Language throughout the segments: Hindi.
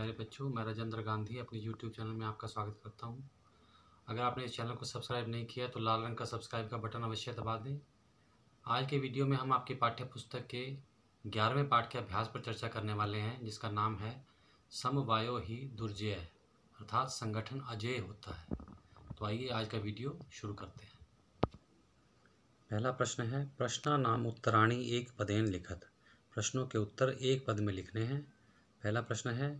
प्यारे बच्चों मैं राजेंद्र गांधी अपने YouTube चैनल में आपका स्वागत करता हूं। अगर आपने इस चैनल को सब्सक्राइब नहीं किया तो लाल रंग का सब्सक्राइब का बटन अवश्य दबा दें आज के वीडियो में हम आपके पाठ्य पुस्तक के ग्यारहवें पाठ के अभ्यास पर चर्चा करने वाले हैं जिसका नाम है समवायो ही दुर्जय अर्थात संगठन अजय होता है तो आइए आज का वीडियो शुरू करते हैं पहला प्रश्न है प्रश्न नाम उत्तराणी एक पदेन लिखत प्रश्नों के उत्तर एक पद में लिखने हैं पहला प्रश्न है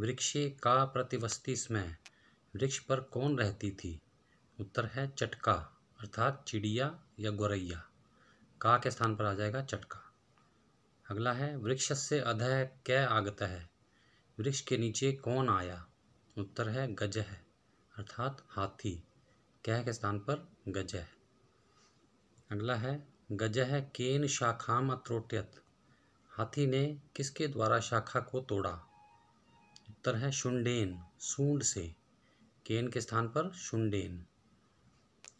वृक्ष का प्रतिवस्ती स्मय वृक्ष पर कौन रहती थी उत्तर है चटका अर्थात चिड़िया या गोरैया का के स्थान पर आ जाएगा चटका अगला है वृक्ष से अधय कै आगत है वृक्ष के नीचे कौन आया उत्तर है गज है अर्थात हाथी कह के स्थान पर गज है अगला है गज है केन शाखाम अत्रोट्यत हाथी ने किसके द्वारा शाखा को तोड़ा उत्तर है शुंडेन सूंड से केन के स्थान पर शुंडेन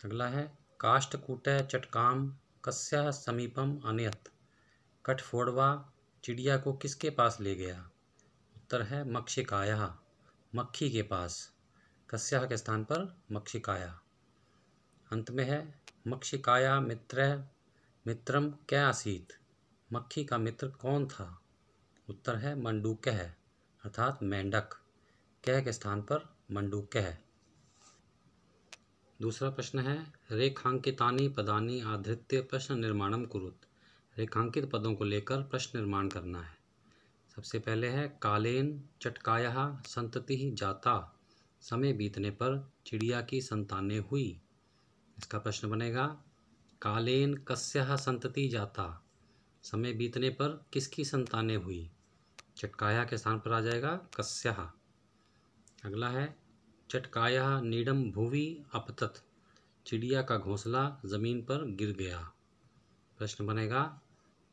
अगला है काष्ठकूट चटकाम कस्या समीपम अनियत कठफोड़वा चिड़िया को किसके पास ले गया उत्तर है मक्षिकाया मक्खी के पास कस्या के स्थान पर मक्षिकाया अंत में है मक्षिकाया मित्र मित्रम क्या आसीत मक्खी का मित्र कौन था उत्तर है मंडूक है अर्थात मेंढक कह के स्थान पर मंडूक कह दूसरा प्रश्न है रेखांकितानी पदानी आधृत्य प्रश्न निर्माणम कुरुत रेखांकित पदों को लेकर प्रश्न निर्माण करना है सबसे पहले है कालेन चटकाया संतति जाता समय बीतने पर चिड़िया की संतानें हुई इसका प्रश्न बनेगा कालेन कस्य संतति जाता समय बीतने पर किसकी संतानें हुई चटकाया के स्थान पर आ जाएगा कस्या अगला है चटकाया नीडम भूवि अपतत चिड़िया का घोंसला जमीन पर गिर गया प्रश्न बनेगा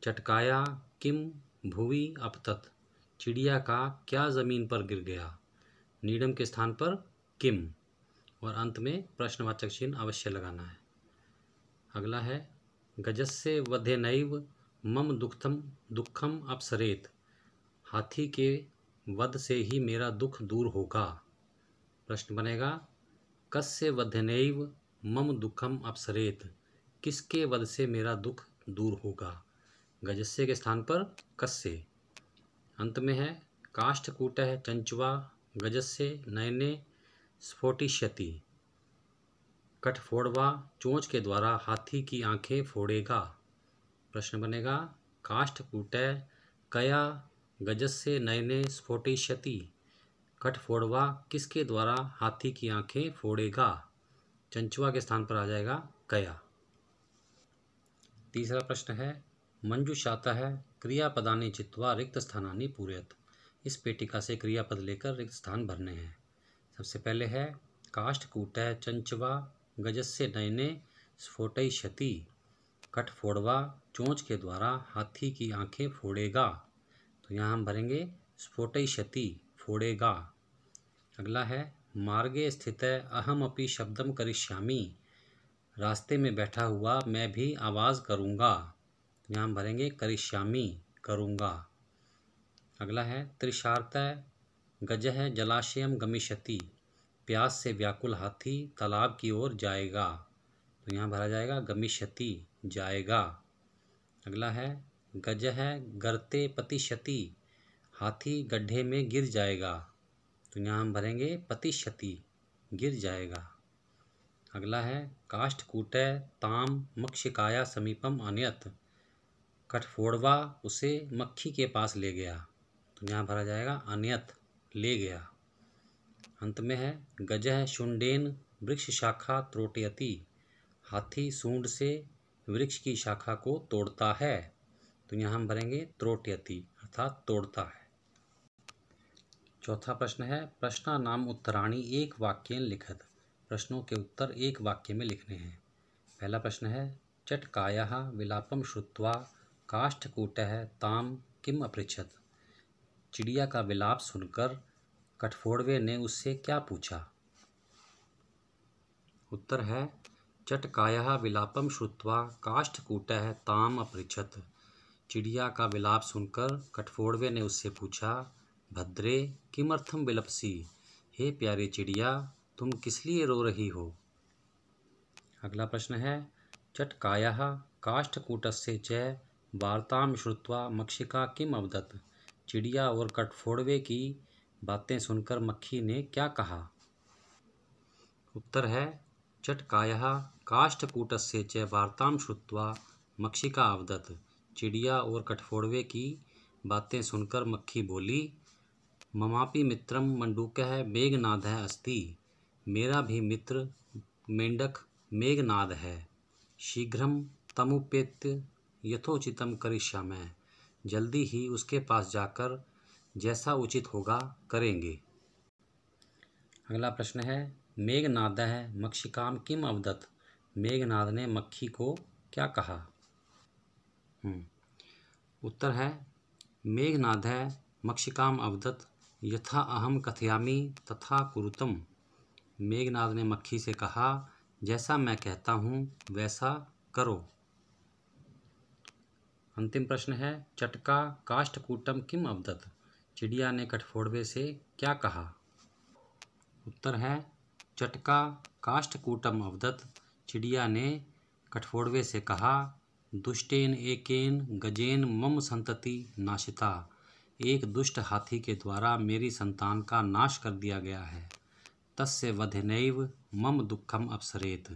चटकाया किम भूवि अपतत चिड़िया का क्या जमीन पर गिर गया नीडम के स्थान पर किम और अंत में प्रश्नवाचक चिन्ह अवश्य लगाना है अगला है गजस्य वधे नैव मम दुखम दुखम अपसरेत हाथी के वध से ही मेरा दुख दूर होगा प्रश्न बनेगा कस्य वधनैव मम दुखम अपसरेत किसके वध से मेरा दुख दूर होगा गजस्य के स्थान पर कस्य अंत में है काष्ठकूट है चंचुआ गजस्य नयने स्फोटिष्यति फोड़वा चोंच के द्वारा हाथी की आंखें फोड़ेगा प्रश्न बनेगा काष्ठकूट कया गजस से नयने क्षति कठ फोड़वा किसके द्वारा हाथी की आंखें फोड़ेगा चंचुआ के स्थान पर आ जाएगा कया तीसरा प्रश्न है मंजू शाता है क्रियापदानी चित्वा रिक्त स्थानानी पूरेत इस पेटिका से क्रियापद लेकर रिक्त स्थान भरने हैं सबसे पहले है काष्ठकूट है चंचवा गजस्य नयने स्फोटई क्षति कठ फोड़वा चोंच के द्वारा हाथी की आंखें फोड़ेगा तो यहाँ हम भरेंगे क्षति फोड़ेगा अगला है मार्गे स्थित अहम अपि शब्दम करिष्यामी रास्ते में बैठा हुआ मैं भी आवाज़ करूँगा यहाँ हम भरेंगे करिष्यामी करूँगा अगला है त्रिशार्थ गज है जलाशयम गमिष्यति प्यास से व्याकुल हाथी तालाब की ओर जाएगा तो यहाँ भरा जाएगा गमिष्यति जाएगा अगला है गज है गर्ते पतिशति हाथी गड्ढे में गिर जाएगा तो यहाँ हम भरेंगे पतिशति गिर जाएगा अगला है काष्ठ कूटय ताम मक्षिकाया समीपम अन्यत कठफोड़वा उसे मक्खी के पास ले गया तो यहाँ भरा जाएगा अन्यत ले गया अंत में है गजह शुंडेन वृक्ष शाखा त्रोटयति हाथी सूंड से वृक्ष की शाखा को तोड़ता है तो यहाँ हम भरेंगे त्रोटयति अर्थात तोड़ता है चौथा प्रश्न है प्रश्न नाम उत्तराणी एक वाक्य लिखत प्रश्नों के उत्तर एक वाक्य में लिखने हैं पहला प्रश्न है चटकाया विलापम श्रुवा काष्ठकूट ताम किम अपृछत चिड़िया का विलाप सुनकर कठफोड़वे ने उससे क्या पूछा उत्तर है चटकाया विलापम श्रुत्वा काष्ठकूट है ताम अपृछत चिड़िया का विलाप सुनकर कठफोड़वे ने उससे पूछा भद्रे किमर्थम विलपसी हे प्यारी चिड़िया तुम किस लिए रो रही हो अगला प्रश्न है चटकाया काष्ठकूट से च वार्ताम श्रुत्वा मक्षिका किम अवदत चिड़िया और कठफोड़वे की बातें सुनकर मक्खी ने क्या कहा उत्तर है चटकाया काष्ठकूट से च वार्ताम श्रुत्वा मक्षिका अवदत चिड़िया और कठफोड़वे की बातें सुनकर मक्खी बोली ममापि मित्रम मंडूक है मेघनाद है अस्ति मेरा भी मित्र मेंढक मेघनाद है शीघ्रम तमुपेत्य यथोचितम मैं जल्दी ही उसके पास जाकर जैसा उचित होगा करेंगे अगला प्रश्न है मेघनाद है मक्षिकाम किम अवदत मेघनाद ने मक्खी को क्या कहा हम्म। उत्तर है मेघनाधय मक्षिकाम अवदत यथा अहम कथयामी तथा कुरुतम मेघनाद ने मक्खी से कहा जैसा मैं कहता हूँ वैसा करो अंतिम प्रश्न है चटका काष्ठकूटम किम अवदत चिड़िया ने कठफोड़वे से क्या कहा उत्तर है चटका काष्ठकूटम अवदत चिड़िया ने कठफोड़वे से कहा दुष्टेन एकेन गजेन मम संतति नाशिता एक दुष्ट हाथी के द्वारा मेरी संतान का नाश कर दिया गया है तस्य वधनैव मम दुखम अपसरेत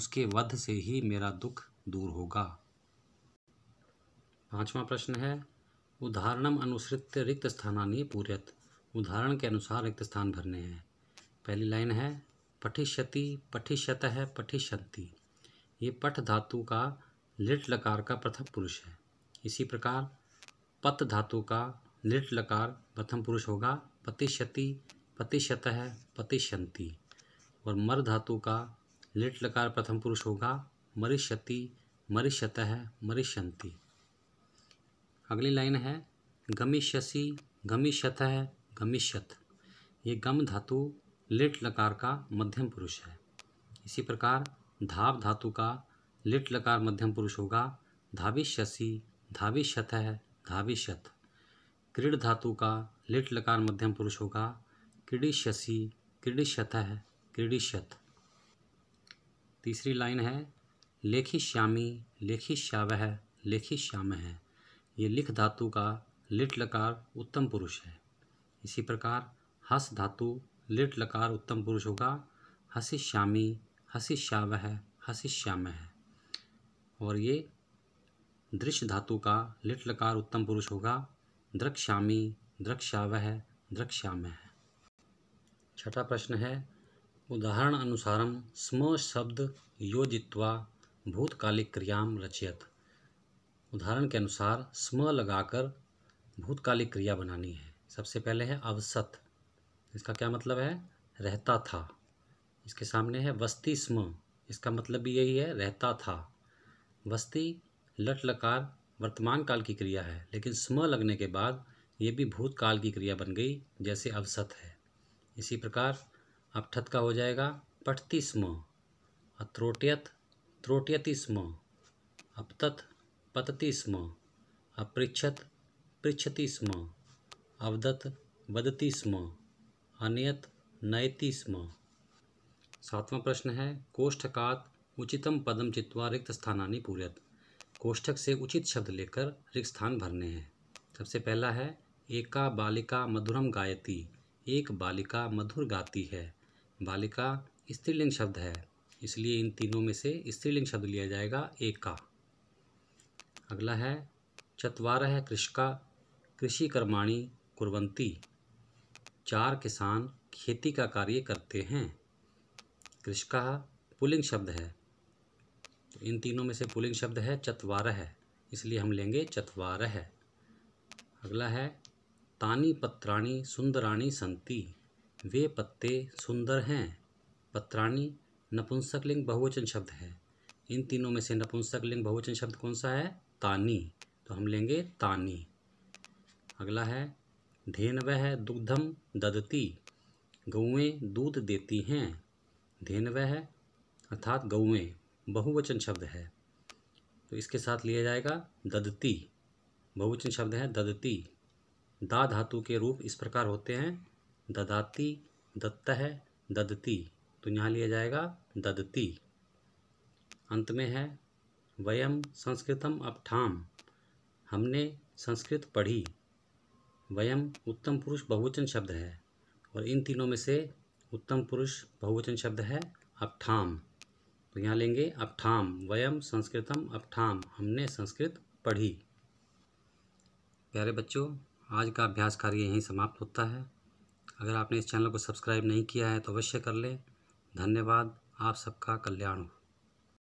उसके वध से ही मेरा दुख दूर होगा पांचवा प्रश्न है उदाहरणम अनुसृत रिक्त स्थानानि पूर्यत उदाहरण के अनुसार रिक्त स्थान भरने हैं पहली लाइन है पठिष्यति पठिष्यत पठिष्यति ये पठ धातु का लिट लकार का प्रथम पुरुष है इसी प्रकार पत धातु का लिट लकार प्रथम पुरुष होगा पतिशति है पतिशंति और मर धातु का लिट लकार प्रथम पुरुष होगा मरिशति है मरिशंति अगली लाइन है गमिष्यसी गमिष्यतः गमिष्यत ये गम धातु लिट लकार का मध्यम पुरुष है इसी प्रकार धाप धातु का लिट लकार मध्यम पुरुष होगा धावी धाविष्यत है शत क्रीड धातु का लिट लकार मध्यम पुरुष होगा क्रीडिष्यसी क्रीडिष्यत है क्रीडिष्यत तीसरी लाइन है लेखी श्यामी लेखी श्याव है लेखी श्याम है ये लिख धातु का लिट लकार उत्तम पुरुष है इसी प्रकार हस धातु लिट लकार उत्तम पुरुष होगा हसी श्यामी हसी श्याव है हसी श्याम है और ये दृश्य धातु का लिट लकार उत्तम पुरुष होगा दृक्षामी द्रक्षावह दृक्षाम है छठा प्रश्न है उदाहरण अनुसारम स्म शब्द योजित्वा भूतकालिक क्रियाम रचयत उदाहरण के अनुसार स्म लगाकर भूतकालिक क्रिया बनानी है सबसे पहले है अवसत इसका क्या मतलब है रहता था इसके सामने है वस्ती स्म इसका मतलब भी यही है रहता था वस्ती लट लकार वर्तमान काल की क्रिया है लेकिन स्म लगने के बाद ये भी भूतकाल की क्रिया बन गई जैसे अवसत है इसी प्रकार अब ठत का हो जाएगा पठती स्म अत्रोटियत त्रोट्यति स्म अपतत पतति स्म अपृक्षत पृछति स्म अवदत वदति स्म अनियत नयति स्म सातवां प्रश्न है कोष्ठकात उचितम पदम चित्वा रिक्त स्थानानि पूरत कोष्ठक से उचित शब्द लेकर रिक्त स्थान भरने हैं सबसे पहला है एका बालिका मधुरम गायती एक बालिका मधुर गाती है बालिका स्त्रीलिंग शब्द है इसलिए इन तीनों में से स्त्रीलिंग शब्द लिया जाएगा एका अगला है चतवार है कृषका कृषि कर्माणी कुरवंती चार किसान खेती का कार्य करते हैं कृषका पुलिंग शब्द है तो इन तीनों में से पुलिंग शब्द है चतवारह है इसलिए हम लेंगे चतवारह है अगला है तानी पत्राणी सुंदराणी संति वे पत्ते सुंदर हैं पत्राणी नपुंसकलिंग बहुवचन शब्द है इन तीनों में से नपुंसकलिंग बहुवचन शब्द कौन सा है तानी तो हम लेंगे तानी अगला है धेन है दुग्धम ददती गौएँ दूध देती हैं धेन वह अर्थात गौएँ बहुवचन शब्द है तो इसके साथ लिया जाएगा ददती बहुवचन शब्द है ददती दा धातु के रूप इस प्रकार होते हैं ददाती दत्त है ददती तो यहाँ लिया जाएगा ददती अंत में है वयम संस्कृतम अब ठाम हमने संस्कृत पढ़ी वयम उत्तम पुरुष बहुवचन शब्द है और इन तीनों में से उत्तम पुरुष बहुवचन शब्द है अब ठाम तो यहाँ लेंगे अपठाम वयम संस्कृतम अपठाम हमने संस्कृत पढ़ी प्यारे बच्चों आज का अभ्यास कार्य यहीं समाप्त होता है अगर आपने इस चैनल को सब्सक्राइब नहीं किया है तो अवश्य कर लें धन्यवाद आप सबका कल्याण हो